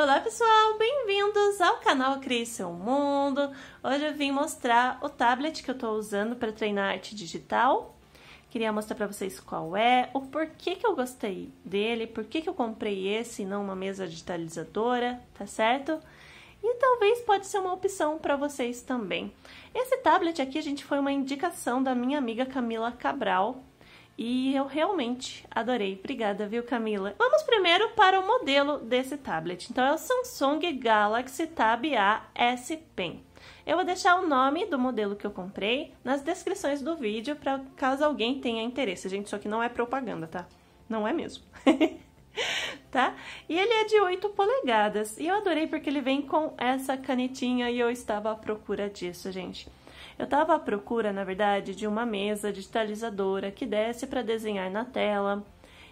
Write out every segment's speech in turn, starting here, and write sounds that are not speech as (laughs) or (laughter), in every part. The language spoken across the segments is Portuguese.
Olá pessoal, bem-vindos ao canal Crie Seu Mundo. Hoje eu vim mostrar o tablet que eu estou usando para treinar arte digital. Queria mostrar para vocês qual é, o porquê que eu gostei dele, por que eu comprei esse e não uma mesa digitalizadora, tá certo? E talvez pode ser uma opção para vocês também. Esse tablet aqui, gente, foi uma indicação da minha amiga Camila Cabral, e eu realmente adorei. Obrigada, viu, Camila? Vamos primeiro para o modelo desse tablet. Então, é o Samsung Galaxy Tab A S Pen. Eu vou deixar o nome do modelo que eu comprei nas descrições do vídeo, para caso alguém tenha interesse. Gente, isso aqui não é propaganda, tá? Não é mesmo. (laughs) tá? E ele é de 8 polegadas. E eu adorei porque ele vem com essa canetinha e eu estava à procura disso, gente. Eu estava à procura, na verdade, de uma mesa digitalizadora que desse para desenhar na tela.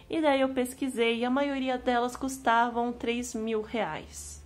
E daí eu pesquisei e a maioria delas custavam 3 mil reais.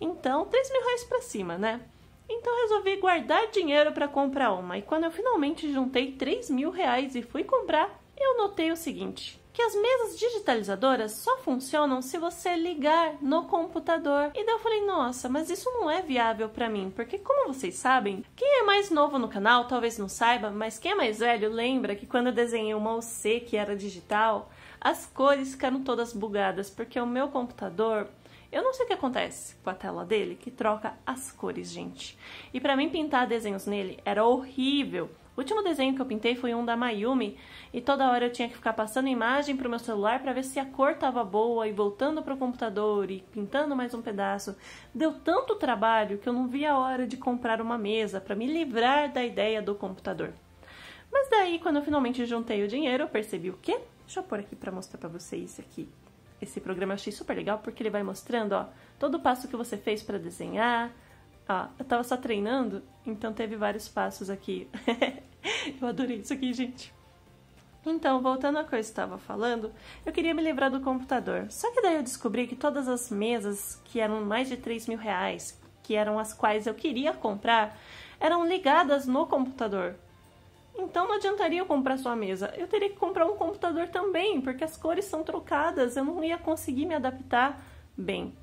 Então, 3 mil reais para cima, né? Então resolvi guardar dinheiro para comprar uma. E quando eu finalmente juntei 3 mil reais e fui comprar, eu notei o seguinte: que as mesas digitalizadoras só funcionam se você ligar no computador. E daí eu falei, nossa, mas isso não é viável para mim, porque como vocês sabem, quem é mais novo no canal talvez não saiba, mas quem é mais velho lembra que quando eu desenhei uma OC que era digital, as cores ficaram todas bugadas, porque o meu computador eu não sei o que acontece com a tela dele, que troca as cores, gente. E para mim pintar desenhos nele era horrível. O último desenho que eu pintei foi um da Mayumi e toda hora eu tinha que ficar passando imagem pro meu celular para ver se a cor tava boa e voltando pro computador e pintando mais um pedaço. Deu tanto trabalho que eu não vi a hora de comprar uma mesa para me livrar da ideia do computador. Mas daí, quando eu finalmente juntei o dinheiro, eu percebi o quê? Deixa eu pôr aqui para mostrar para vocês aqui. Esse programa eu achei super legal porque ele vai mostrando, ó, todo o passo que você fez para desenhar. Ó, eu tava só treinando, então teve vários passos aqui. (laughs) (laughs) Eu adorei isso aqui, gente. Então, voltando à coisa que eu estava falando, eu queria me livrar do computador. Só que daí eu descobri que todas as mesas, que eram mais de 3 mil reais, que eram as quais eu queria comprar, eram ligadas no computador. Então não adiantaria eu comprar só a mesa. Eu teria que comprar um computador também, porque as cores são trocadas, eu não ia conseguir me adaptar bem.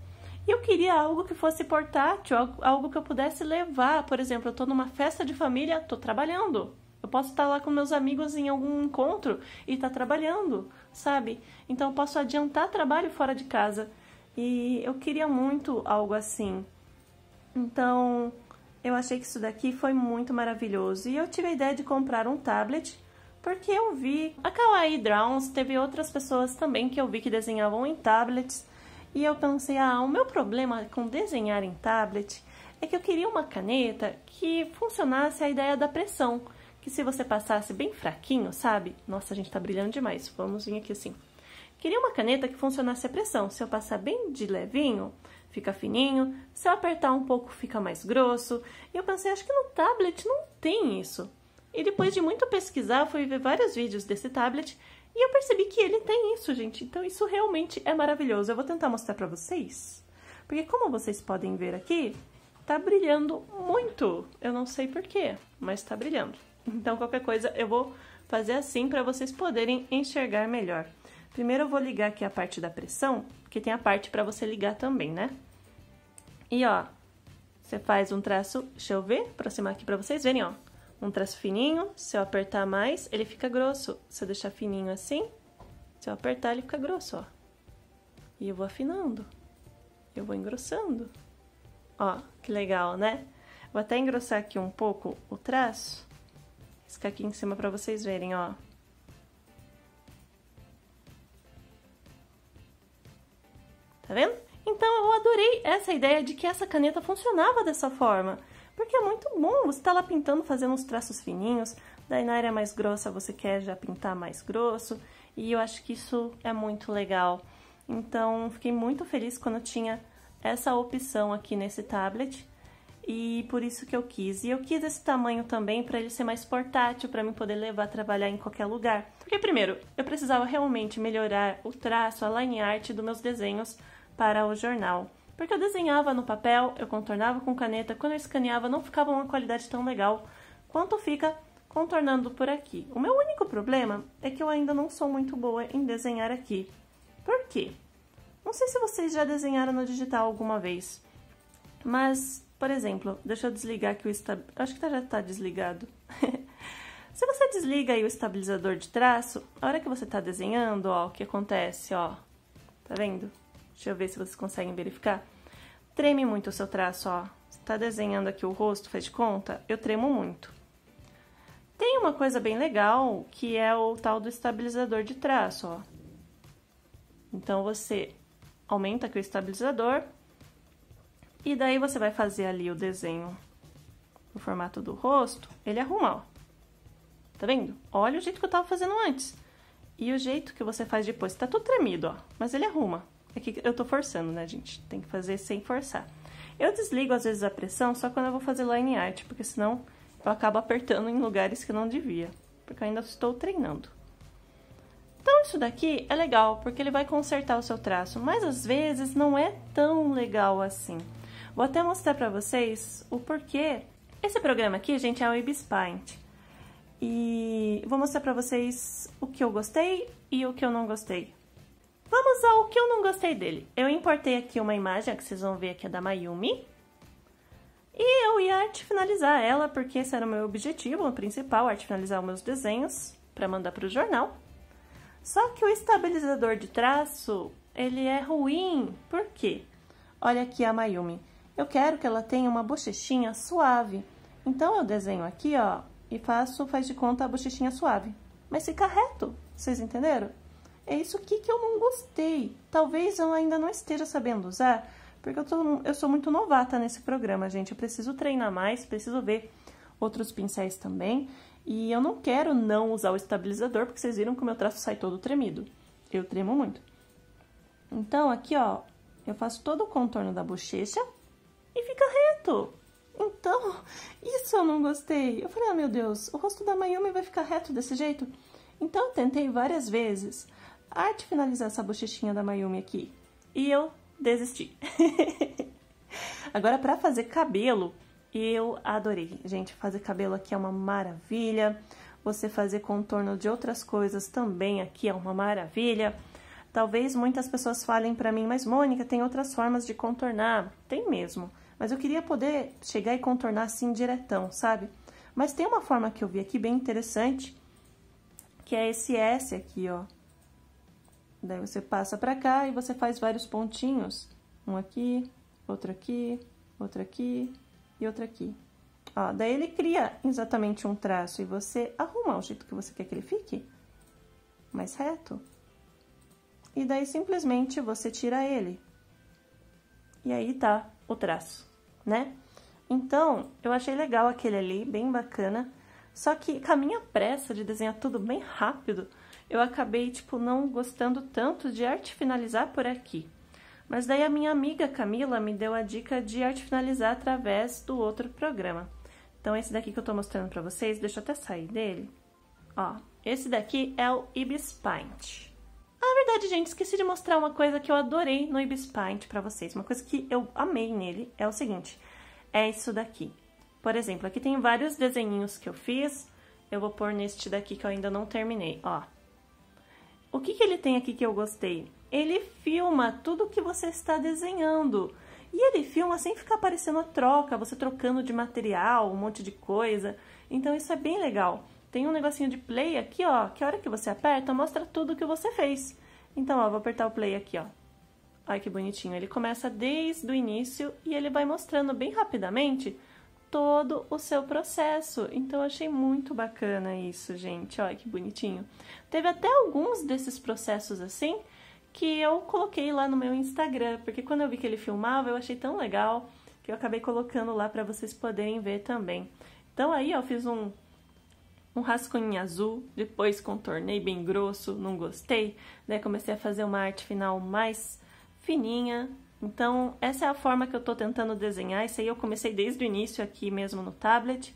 E eu queria algo que fosse portátil, algo que eu pudesse levar. Por exemplo, eu estou numa festa de família, estou trabalhando. Eu posso estar lá com meus amigos em algum encontro e estar tá trabalhando, sabe? Então eu posso adiantar trabalho fora de casa. E eu queria muito algo assim. Então eu achei que isso daqui foi muito maravilhoso. E eu tive a ideia de comprar um tablet porque eu vi a Kawaii Drowns, teve outras pessoas também que eu vi que desenhavam em tablets. E eu pensei, ah, o meu problema com desenhar em tablet é que eu queria uma caneta que funcionasse a ideia da pressão que se você passasse bem fraquinho, sabe? Nossa, a gente tá brilhando demais. Vamos vir aqui assim. Queria uma caneta que funcionasse a pressão. Se eu passar bem de levinho, fica fininho. Se eu apertar um pouco, fica mais grosso. E eu pensei, acho que no tablet não tem isso. E depois de muito pesquisar, fui ver vários vídeos desse tablet e eu percebi que ele tem isso, gente. Então, isso realmente é maravilhoso. Eu vou tentar mostrar pra vocês. Porque como vocês podem ver aqui, tá brilhando muito. Eu não sei porquê, mas tá brilhando. Então, qualquer coisa, eu vou fazer assim para vocês poderem enxergar melhor. Primeiro eu vou ligar aqui a parte da pressão, que tem a parte para você ligar também, né? E ó, você faz um traço, deixa eu ver, aproximar aqui para vocês verem, ó. Um traço fininho, se eu apertar mais, ele fica grosso. Se eu deixar fininho assim, se eu apertar, ele fica grosso, ó. E eu vou afinando. Eu vou engrossando. Ó, que legal, né? Vou até engrossar aqui um pouco o traço Fica aqui em cima para vocês verem, ó. Tá vendo? Então eu adorei essa ideia de que essa caneta funcionava dessa forma. Porque é muito bom, você tá lá pintando, fazendo uns traços fininhos, daí na área é mais grossa você quer já pintar mais grosso, e eu acho que isso é muito legal. Então, fiquei muito feliz quando tinha essa opção aqui nesse tablet e por isso que eu quis. E eu quis esse tamanho também para ele ser mais portátil, para mim poder levar a trabalhar em qualquer lugar. Porque primeiro, eu precisava realmente melhorar o traço, a line art dos meus desenhos para o jornal. Porque eu desenhava no papel, eu contornava com caneta, quando eu escaneava não ficava uma qualidade tão legal quanto fica contornando por aqui. O meu único problema é que eu ainda não sou muito boa em desenhar aqui. Por quê? Não sei se vocês já desenharam no digital alguma vez, mas por exemplo, deixa eu desligar aqui o estabilizador. Acho que tá, já está desligado. (laughs) Se você desliga aí o estabilizador de traço, a hora que você está desenhando, ó, o que acontece, ó. Tá vendo? Deixa eu ver se vocês conseguem verificar. Treme muito o seu traço, ó. Você tá desenhando aqui o rosto, faz de conta? Eu tremo muito. Tem uma coisa bem legal, que é o tal do estabilizador de traço, ó. Então, você aumenta aqui o estabilizador, e daí você vai fazer ali o desenho no formato do rosto, ele arruma, ó. Tá vendo? Olha o jeito que eu tava fazendo antes. E o jeito que você faz depois. Tá tudo tremido, ó. Mas ele arruma. É que eu tô forçando, né, gente? Tem que fazer sem forçar. Eu desligo, às vezes, a pressão só quando eu vou fazer line art, porque senão eu acabo apertando em lugares que não devia. Porque eu ainda estou treinando. Então, isso daqui é legal, porque ele vai consertar o seu traço. Mas, às vezes, não é tão legal assim. Vou até mostrar para vocês o porquê. Esse programa aqui, gente, é o Ibis Paint. E vou mostrar para vocês o que eu gostei e o que eu não gostei. Vamos ao que eu não gostei dele. Eu importei aqui uma imagem, que vocês vão ver aqui é da Mayumi. E eu ia arte finalizar ela, porque esse era o meu objetivo o principal, arte finalizar os meus desenhos para mandar para o jornal. Só que o estabilizador de traço, ele é ruim. Por quê? Olha aqui a Mayumi eu quero que ela tenha uma bochechinha suave. Então, eu desenho aqui, ó, e faço, faz de conta, a bochechinha suave. Mas fica reto, vocês entenderam? É isso aqui que eu não gostei. Talvez eu ainda não esteja sabendo usar, porque eu, tô, eu sou muito novata nesse programa, gente. Eu preciso treinar mais, preciso ver outros pincéis também. E eu não quero não usar o estabilizador, porque vocês viram que o meu traço sai todo tremido. Eu tremo muito. Então, aqui, ó, eu faço todo o contorno da bochecha e fica reto. Então, isso eu não gostei. Eu falei, ah, meu Deus, o rosto da Mayumi vai ficar reto desse jeito? Então, eu tentei várias vezes arte finalizar essa bochechinha da Mayumi aqui. E eu desisti. (laughs) Agora, para fazer cabelo, eu adorei. Gente, fazer cabelo aqui é uma maravilha. Você fazer contorno de outras coisas também aqui é uma maravilha. Talvez muitas pessoas falem para mim, mas Mônica, tem outras formas de contornar. Tem mesmo. Mas eu queria poder chegar e contornar assim diretão, sabe? Mas tem uma forma que eu vi aqui bem interessante, que é esse S aqui, ó. Daí você passa pra cá e você faz vários pontinhos. Um aqui, outro aqui, outro aqui e outro aqui. Ó, daí ele cria exatamente um traço e você arruma o jeito que você quer que ele fique, mais reto. E daí simplesmente você tira ele. E aí tá o traço né? Então, eu achei legal aquele ali, bem bacana. Só que com a minha pressa de desenhar tudo bem rápido, eu acabei, tipo, não gostando tanto de arte finalizar por aqui. Mas daí a minha amiga Camila me deu a dica de arte finalizar através do outro programa. Então, esse daqui que eu tô mostrando pra vocês, deixa eu até sair dele. Ó, esse daqui é o Ibis Paint verdade, gente, esqueci de mostrar uma coisa que eu adorei no Ibis Paint pra vocês. Uma coisa que eu amei nele é o seguinte, é isso daqui. Por exemplo, aqui tem vários desenhinhos que eu fiz. Eu vou pôr neste daqui que eu ainda não terminei, ó. O que, que ele tem aqui que eu gostei? Ele filma tudo que você está desenhando. E ele filma sem ficar aparecendo a troca, você trocando de material, um monte de coisa. Então isso é bem legal. Tem um negocinho de play aqui, ó, que a hora que você aperta, mostra tudo que você fez. Então, ó, vou apertar o play aqui, ó. Olha que bonitinho. Ele começa desde o início e ele vai mostrando bem rapidamente todo o seu processo. Então, eu achei muito bacana isso, gente. Olha que bonitinho. Teve até alguns desses processos assim que eu coloquei lá no meu Instagram, porque quando eu vi que ele filmava, eu achei tão legal que eu acabei colocando lá para vocês poderem ver também. Então, aí, ó, eu fiz um um rascunho azul, depois contornei bem grosso, não gostei, né? comecei a fazer uma arte final mais fininha. Então, essa é a forma que eu estou tentando desenhar, isso aí eu comecei desde o início aqui mesmo no tablet,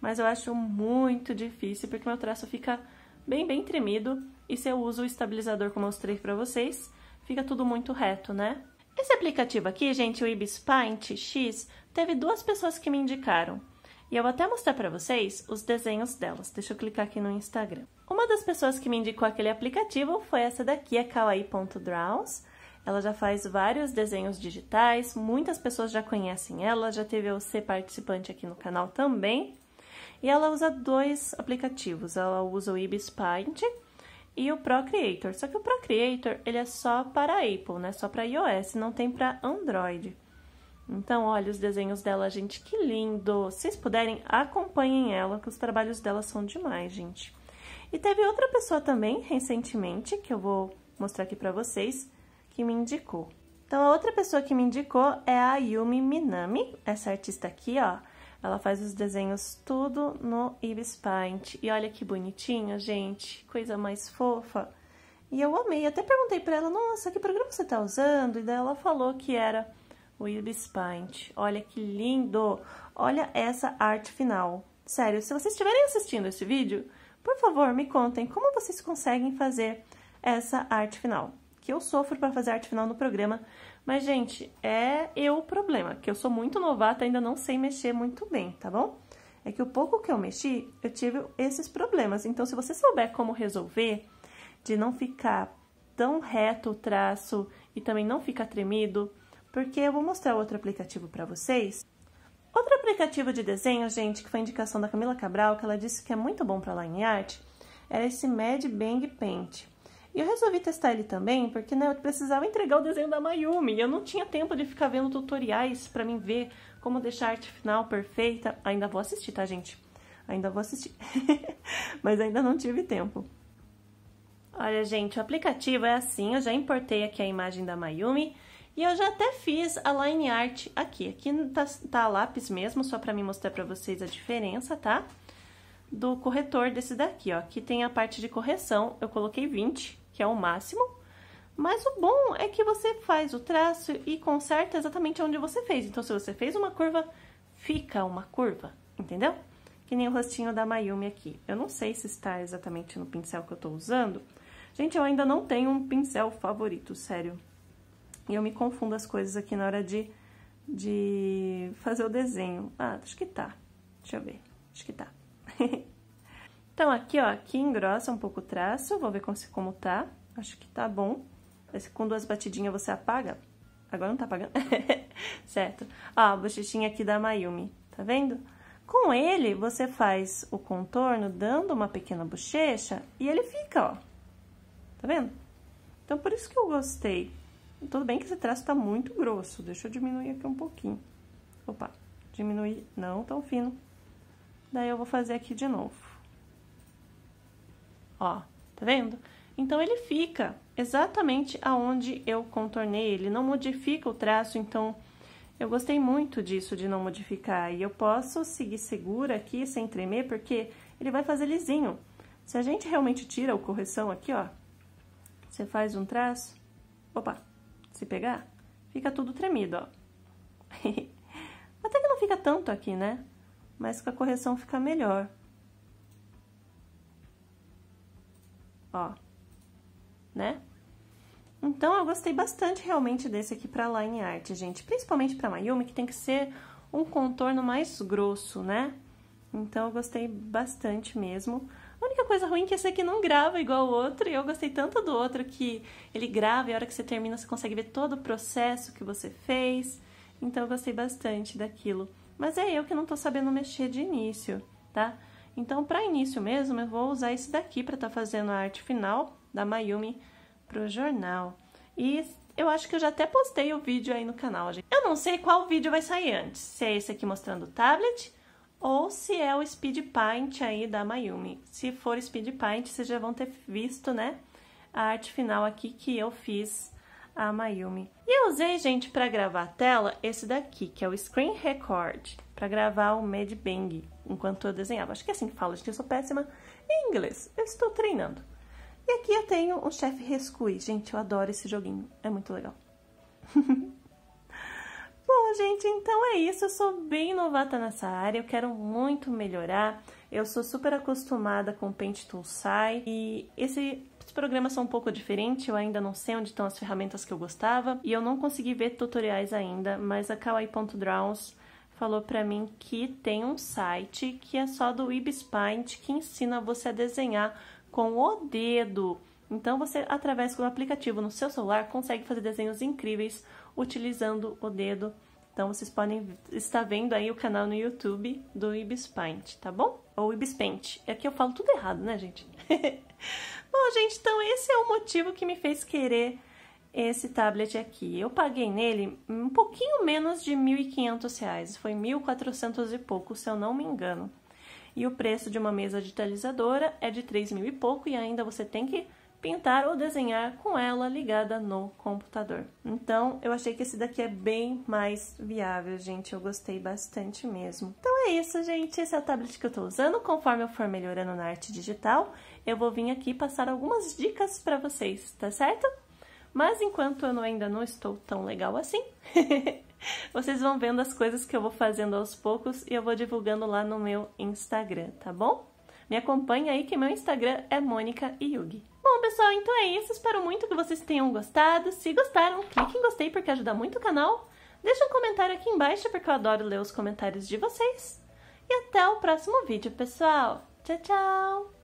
mas eu acho muito difícil, porque meu traço fica bem, bem tremido, e se eu uso o estabilizador que eu mostrei para vocês, fica tudo muito reto, né? Esse aplicativo aqui, gente, o Ibis Paint X, teve duas pessoas que me indicaram. E eu vou até mostrar para vocês os desenhos delas. Deixa eu clicar aqui no Instagram. Uma das pessoas que me indicou aquele aplicativo foi essa daqui, a kawaii.draws. Ela já faz vários desenhos digitais, muitas pessoas já conhecem ela, já teve eu ser participante aqui no canal também. E ela usa dois aplicativos, ela usa o Ibispaint Paint e o Procreator. Só que o Procreator, ele é só para Apple, né? Só para iOS, não tem para Android. Então, olha os desenhos dela, gente, que lindo! Se vocês puderem, acompanhem ela, que os trabalhos dela são demais, gente. E teve outra pessoa também, recentemente, que eu vou mostrar aqui pra vocês, que me indicou. Então, a outra pessoa que me indicou é a Yumi Minami, essa artista aqui, ó. Ela faz os desenhos tudo no Ibis Paint. E olha que bonitinho, gente, coisa mais fofa. E eu amei, até perguntei pra ela, nossa, que programa você tá usando? E daí ela falou que era o Ibis Paint. Olha que lindo! Olha essa arte final. Sério, se vocês estiverem assistindo esse vídeo, por favor, me contem como vocês conseguem fazer essa arte final. Que eu sofro para fazer arte final no programa, mas, gente, é eu o problema, que eu sou muito novata, ainda não sei mexer muito bem, tá bom? É que o pouco que eu mexi, eu tive esses problemas. Então, se você souber como resolver, de não ficar tão reto o traço e também não ficar tremido, porque eu vou mostrar outro aplicativo para vocês. Outro aplicativo de desenho, gente, que foi indicação da Camila Cabral, que ela disse que é muito bom para lá em arte, era esse Mad Bang Paint. E eu resolvi testar ele também, porque né, eu precisava entregar o desenho da Mayumi, e eu não tinha tempo de ficar vendo tutoriais para mim ver como deixar a arte final perfeita. Ainda vou assistir, tá, gente? Ainda vou assistir. (laughs) Mas ainda não tive tempo. Olha, gente, o aplicativo é assim, eu já importei aqui a imagem da Mayumi e eu já até fiz a line art aqui. Aqui tá, tá lápis mesmo, só pra me mostrar pra vocês a diferença, tá? Do corretor desse daqui, ó. Aqui tem a parte de correção, eu coloquei 20, que é o máximo. Mas o bom é que você faz o traço e conserta exatamente onde você fez. Então, se você fez uma curva, fica uma curva, entendeu? Que nem o rostinho da Mayumi aqui. Eu não sei se está exatamente no pincel que eu tô usando, Gente, eu ainda não tenho um pincel favorito, sério. E eu me confundo as coisas aqui na hora de, de fazer o desenho. Ah, acho que tá. Deixa eu ver. Acho que tá. (laughs) então, aqui, ó, aqui engrossa um pouco o traço. Vou ver como tá. Acho que tá bom. Mas com duas batidinhas você apaga. Agora não tá apagando. (laughs) certo. Ó, a bochechinha aqui da Mayumi. Tá vendo? Com ele, você faz o contorno dando uma pequena bochecha e ele fica, ó. Tá vendo? Então, por isso que eu gostei. Tudo bem que esse traço tá muito grosso. Deixa eu diminuir aqui um pouquinho. Opa, diminuir não tão fino. Daí, eu vou fazer aqui de novo. Ó, tá vendo? Então, ele fica exatamente aonde eu contornei. Ele não modifica o traço, então... Eu gostei muito disso de não modificar e eu posso seguir segura aqui sem tremer porque ele vai fazer lisinho. Se a gente realmente tira o correção aqui, ó, você faz um traço, opa, se pegar, fica tudo tremido, ó. (laughs) Até que não fica tanto aqui, né? Mas com a correção fica melhor. Ó, né? Então, eu gostei bastante realmente desse aqui pra line art, gente. Principalmente pra Mayumi, que tem que ser um contorno mais grosso, né? Então, eu gostei bastante mesmo. A única coisa ruim é que esse aqui não grava igual o outro, e eu gostei tanto do outro que ele grava e a hora que você termina você consegue ver todo o processo que você fez. Então eu gostei bastante daquilo. Mas é eu que não tô sabendo mexer de início, tá? Então, para início mesmo, eu vou usar esse daqui para estar tá fazendo a arte final da Mayumi pro jornal. E eu acho que eu já até postei o vídeo aí no canal, gente. Eu não sei qual vídeo vai sair antes, se é esse aqui mostrando o tablet ou se é o Speed Paint aí da Mayumi. Se for Speed Paint, vocês já vão ter visto, né, a arte final aqui que eu fiz a Mayumi. E eu usei, gente, para gravar a tela, esse daqui, que é o Screen Record, para gravar o Mad Bang, enquanto eu desenhava. Acho que é assim que fala, gente, eu sou péssima em inglês, eu estou treinando. E aqui eu tenho um Chef rescue, gente, eu adoro esse joguinho, é muito legal. (laughs) gente, então é isso. Eu sou bem novata nessa área, eu quero muito melhorar. Eu sou super acostumada com o Paint Tool Sai e esse programas são um pouco diferentes, eu ainda não sei onde estão as ferramentas que eu gostava e eu não consegui ver tutoriais ainda, mas a Kawaii.Draws falou para mim que tem um site que é só do Ibis Paint que ensina você a desenhar com o dedo. Então você, através do aplicativo no seu celular, consegue fazer desenhos incríveis utilizando o dedo. Então vocês podem estar vendo aí o canal no YouTube do Ibis Paint, tá bom? Ou Ibis Paint. É que eu falo tudo errado, né, gente? (laughs) bom, gente, então esse é o motivo que me fez querer esse tablet aqui. Eu paguei nele um pouquinho menos de R$ 1.500, foi R$ 1.400 e pouco, se eu não me engano. E o preço de uma mesa digitalizadora é de R$ mil e pouco, e ainda você tem que pintar ou desenhar com ela ligada no computador. Então, eu achei que esse daqui é bem mais viável, gente. Eu gostei bastante mesmo. Então é isso, gente. Esse é o tablet que eu estou usando. Conforme eu for melhorando na arte digital, eu vou vir aqui passar algumas dicas para vocês, tá certo? Mas enquanto eu ainda não estou tão legal assim, (laughs) vocês vão vendo as coisas que eu vou fazendo aos poucos e eu vou divulgando lá no meu Instagram, tá bom? Me acompanha aí que meu Instagram é Mônica Yugi pessoal, então é isso. Espero muito que vocês tenham gostado. Se gostaram, clique em gostei porque ajuda muito o canal. Deixa um comentário aqui embaixo porque eu adoro ler os comentários de vocês. E até o próximo vídeo, pessoal. Tchau, tchau!